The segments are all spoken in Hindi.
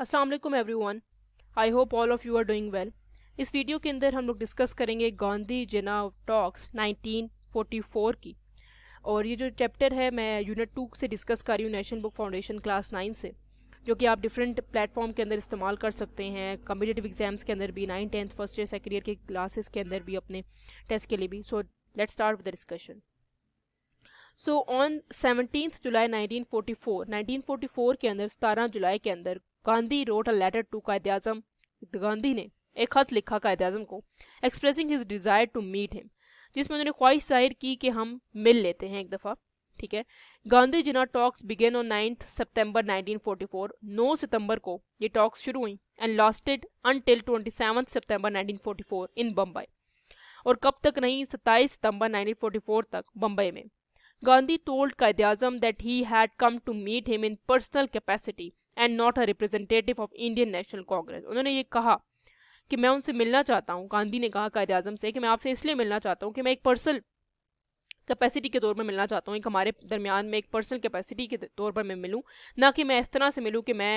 Aslam everyone I hope all of you are doing well इस वीडियो के अंदर हम लोग डिस्कस करेंगे गांधी जनाव टॉक्स 1944 की और ये जो चैप्टर है मैं यूनिट टू से डिस्कस कर रही हूँ National Book Foundation class nine से जो कि आप डिफरेंट प्लेटफॉर्म के अंदर इस्तेमाल कर सकते हैं कम्पिटेटिव एग्जाम्स के अंदर भी nine tenth first year second year के क्लासेस के अंदर भी अपने टेस्ट के लिए भी so let start with the discussion so on seventeen July 1944 1944 के अंदर सतारह जुलाई के अंदर Gandhi wrote a letter to Quaid Azam Gandhi ने एक खत लिखा कायद आजम को expressing his desire to meet him जिसमें उन्होंने ख्वाहिश जाहिर की कि हम मिल लेते हैं एक दफ़ा ठीक है Gandhi Jinnah talks began on ninth September 1944 9 सितंबर को ये टॉक्स शुरू हुई and lasted until twenty seven September 1944 in Bombay और कब तक नहीं 27 सितंबर 1944 तक बम्बई में Gandhi told Qaidazam that he had come to meet him in personal capacity and not a representative of Indian National Congress. उन्होंने ये कहा कि मैं उनसे मिलना चाहता हूँ गांधी ने कहा कायद आजम से कि मैं आपसे इसलिए मिलना चाहता हूँ कि मैं एक पर्सनल कैपेसिटी के तौर पर मिलना चाहता हूँ एक हमारे दरमियान में एक पर्सनल कैपेसिटी के तौर पर मैं मिलूँ ना कि मैं इस तरह से मिलूँ कि मैं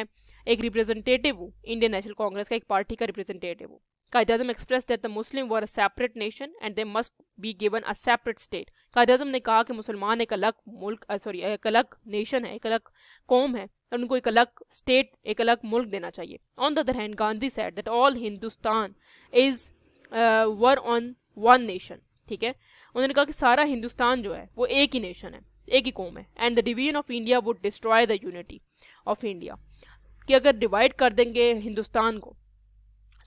एक रिप्रेजेंटेटिव हूँ इंडियन नेशनल कांग्रेस का एक पार्टी का रिप्रेजेंटेटिव हूँ Quaid Azam express that the Muslim were a separate nation and they must be given a separate state Quaid Azam ने कहा कि मुसलमान एक अलग मुल्क सॉरी एक अलग नेशन है एक अलग कौम है और उनको एक अलग स्टेट एक अलग मुल्क देना चाहिए on the other hand Gandhi said that all Hindustan is were on one nation ठीक है उन्होंने कहा कि सारा हिंदुस्तान जो है वो एक ही नेशन है एक ही कौम है and the division of India would destroy the unity of India कि अगर डिवाइड कर देंगे हिंदुस्तान को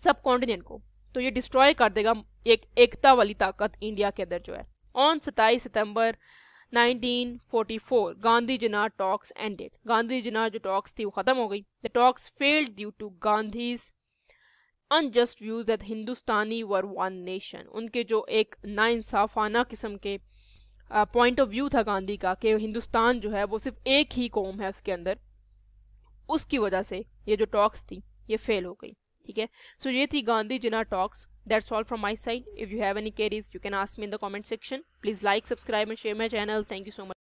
सब कॉन्टिनेंट को तो ये डिस्ट्रॉय कर देगा एक एकता वाली ताकत इंडिया के अंदर जो है ऑन सताईस सितंबर 1944 गांधी जना टॉक्स एंडेड गांधी जना जो टॉक्स थी वो खत्म हो गई the talks failed due to Gandhi's unjust views that Hindustani were one nation उनके जो एक नाइंसाफाना किस्म के पॉइंट ऑफ व्यू था गांधी का कि हिंदुस्तान जो है वो सिर्फ एक ही कौम है उसके अंदर उसकी वजह से ये जो टॉक्स थी ये फेल हो गई ठीक है सो ये थी Gandhi Jinnah talks that's all from my side if you have any queries you can ask me in the comment section please like subscribe and share my channel thank you so much